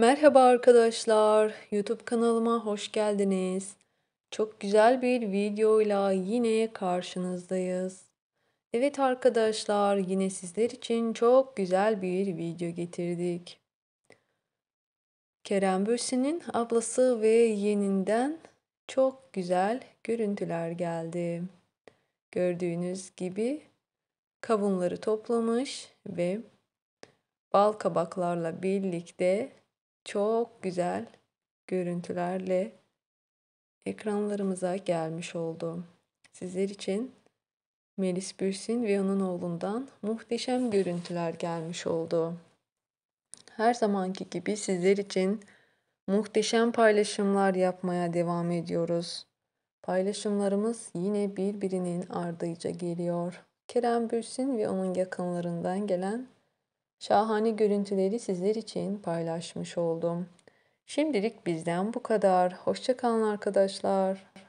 Merhaba arkadaşlar. YouTube kanalıma hoş geldiniz. Çok güzel bir videoyla yine karşınızdayız. Evet arkadaşlar, yine sizler için çok güzel bir video getirdik. Kerem Bürsin'in ablası ve yeninden çok güzel görüntüler geldi. Gördüğünüz gibi kavunları toplamış ve bal kabaklarla birlikte çok güzel görüntülerle ekranlarımıza gelmiş oldu. Sizler için Melis Bürsin ve onun oğlundan muhteşem görüntüler gelmiş oldu. Her zamanki gibi sizler için muhteşem paylaşımlar yapmaya devam ediyoruz. Paylaşımlarımız yine birbirinin ardıyca geliyor. Kerem Bürsin ve onun yakınlarından gelen Şahane görüntüleri sizler için paylaşmış oldum. Şimdilik bizden bu kadar. Hoşçakalın arkadaşlar.